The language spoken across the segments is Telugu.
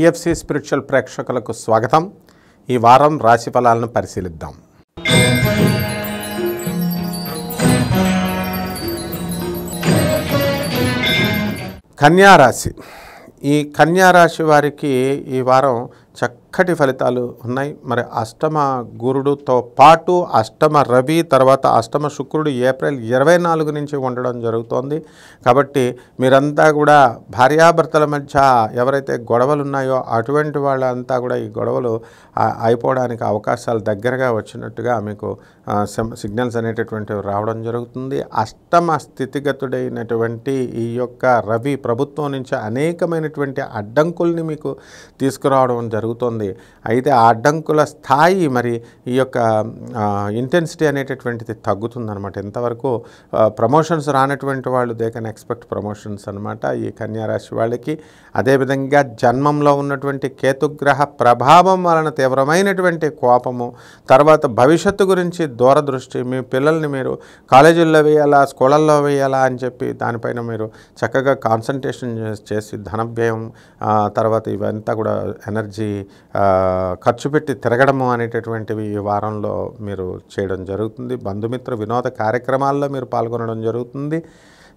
ఐఎఫ్సి స్పిరిచువల్ ప్రేక్షకులకు స్వాగతం ఈ వారం రాశి ఫలాలను పరిశీలిద్దాం కన్యారాశి ఈ కన్యారాశి వారికి ఈ వారం చక్కటి ఫలితాలు ఉన్నాయి మరి అష్టమ గురుడుతో పాటు అష్టమ రవి తర్వాత అష్టమ శుక్రుడు ఏప్రిల్ ఇరవై నాలుగు నుంచి ఉండడం జరుగుతోంది కాబట్టి మీరంతా కూడా భార్యాభర్తల మధ్య ఎవరైతే గొడవలు ఉన్నాయో అటువంటి వాళ్ళంతా కూడా ఈ గొడవలు అయిపోవడానికి అవకాశాలు దగ్గరగా వచ్చినట్టుగా మీకు సిగ్నల్స్ అనేటటువంటివి రావడం జరుగుతుంది అష్టమ స్థితిగతుడైనటువంటి ఈ యొక్క రవి ప్రభుత్వం నుంచి అనేకమైనటువంటి అడ్డంకుల్ని మీకు తీసుకురావడం జరుగుతుంది జరుగుతోంది అయితే ఆ అడ్డంకుల స్థాయి మరి ఈ యొక్క ఇంటెన్సిటీ అనేటటువంటిది తగ్గుతుందనమాట ఇంతవరకు ప్రమోషన్స్ రానటువంటి వాళ్ళు దే కెన్ ఎక్స్పెక్ట్ ప్రమోషన్స్ అనమాట ఈ కన్యారాశి వాళ్ళకి అదేవిధంగా జన్మంలో ఉన్నటువంటి కేతుగ్రహ ప్రభావం వలన తీవ్రమైనటువంటి కోపము తర్వాత భవిష్యత్తు గురించి దూరదృష్టి మీ పిల్లల్ని మీరు కాలేజీల్లో వేయాలా స్కూళ్ళల్లో వేయాలా అని చెప్పి దానిపైన మీరు చక్కగా కాన్సన్ట్రేషన్ చేసి ధన వ్యయం తర్వాత ఇవంతా కూడా ఎనర్జీ ఖర్చు పెట్టి తిరగడము అనేటటువంటివి ఈ వారంలో మీరు చేయడం జరుగుతుంది బంధుమిత్ర వినోద కార్యక్రమాల్లో మీరు పాల్గొనడం జరుగుతుంది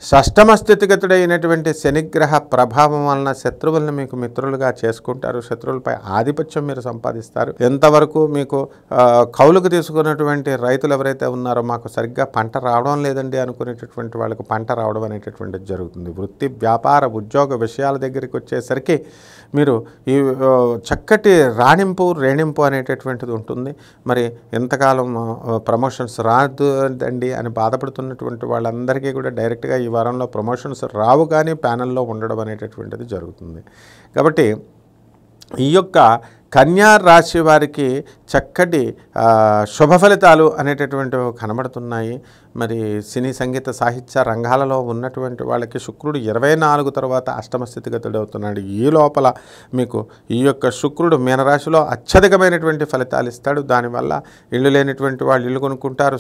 షష్టమ స్థితిగతుడైనటువంటి శనిగ్రహ ప్రభావం వలన శత్రువులను మీకు మిత్రులుగా చేసుకుంటారు శత్రువులపై ఆధిపత్యం మీరు సంపాదిస్తారు ఎంతవరకు మీకు కౌలుకు తీసుకున్నటువంటి రైతులు ఎవరైతే ఉన్నారో మాకు సరిగ్గా పంట రావడం లేదండి అనుకునేటటువంటి వాళ్ళకు పంట రావడం అనేటటువంటిది జరుగుతుంది వృత్తి వ్యాపార ఉద్యోగ విషయాల దగ్గరికి వచ్చేసరికి మీరు ఈ చక్కటి రాణింపు రేణింపు అనేటటువంటిది ఉంటుంది మరి ఎంతకాలం ప్రమోషన్స్ అండి అని బాధపడుతున్నటువంటి వాళ్ళందరికీ కూడా డైరెక్ట్గా ఈ వారంలో ప్రమోషన్స్ రావు కానీ ప్యానెల్లో ఉండడం అనేటటువంటిది జరుగుతుంది కాబట్టి ఈ యొక్క కన్యా రాశి వారికి చక్కటి శుభ ఫలితాలు అనేటటువంటివి కనబడుతున్నాయి మరి సినీ సంగీత సాహిత్య రంగాలలో ఉన్నటువంటి వాళ్ళకి శుక్రుడు ఇరవై నాలుగు తర్వాత అష్టమ స్థితిగతుడు అవుతున్నాడు ఈ లోపల మీకు ఈ యొక్క శుక్రుడు మీనరాశిలో అత్యధికమైనటువంటి ఫలితాలు ఇస్తాడు దానివల్ల ఇల్లు లేనటువంటి వాళ్ళు ఇల్లు కొనుక్కుంటారు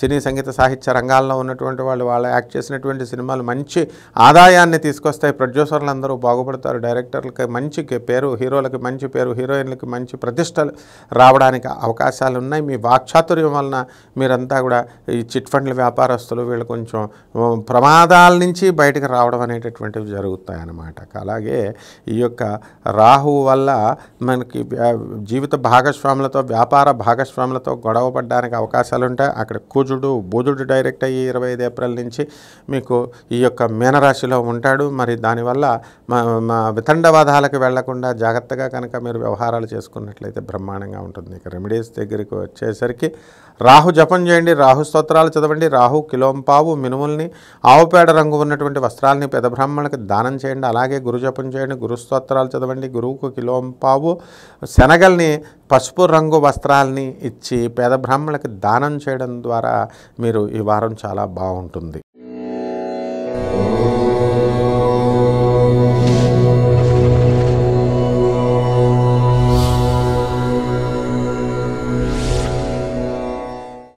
సినీ సంగీత సాహిత్య రంగాల్లో ఉన్నటువంటి వాళ్ళు వాళ్ళు యాక్ట్ చేసినటువంటి సినిమాలు మంచి ఆదాయాన్ని తీసుకొస్తాయి ప్రొడ్యూసర్లు అందరూ బాగుపడతారు డైరెక్టర్లకి మంచి పేరు హీరోలకి మంచి పేరు హీరో ఆయనకి మంచి ప్రతిష్టలు రావడానికి అవకాశాలు ఉన్నాయి మీ వాక్చాతుర్యం వలన మీరంతా కూడా ఈ చిట్ ఫండ్ల వ్యాపారస్తులు వీళ్ళు కొంచెం ప్రమాదాల నుంచి బయటకు రావడం అనేటటువంటివి జరుగుతాయన్నమాట అలాగే ఈ యొక్క రాహువు వల్ల మనకి జీవిత భాగస్వాములతో వ్యాపార భాగస్వాములతో గొడవ పడ్డానికి అవకాశాలు ఉంటాయి అక్కడ కుజుడు బుధుడు డైరెక్ట్ అయ్యి ఇరవై ఐదు ఏప్రిల్ నుంచి మీకు ఈ యొక్క మీనరాశిలో ఉంటాడు మరి దానివల్ల మా వితండవాదాలకు వెళ్లకుండా జాగ్రత్తగా కనుక మీరు వ్యవహారం పరిహారాలు చేసుకున్నట్లయితే బ్రహ్మాండంగా ఉంటుంది ఇక రెమెడీస్ దగ్గరికి వచ్చేసరికి రాహు జపం చేయండి రాహు స్తోత్రాలు చదవండి రాహు కిలోంపావు మినుముల్ని ఆవుపేడ రంగు ఉన్నటువంటి వస్త్రాలని పెద బ్రాహ్మణులకు దానం చేయండి అలాగే గురు జపం చేయండి గురు స్తోత్రాలు చదవండి గురువుకు కిలోంపావు శనగల్ని పసుపు రంగు వస్త్రాలని ఇచ్చి పేద బ్రాహ్మణులకి దానం చేయడం ద్వారా మీరు ఈ వారం చాలా బాగుంటుంది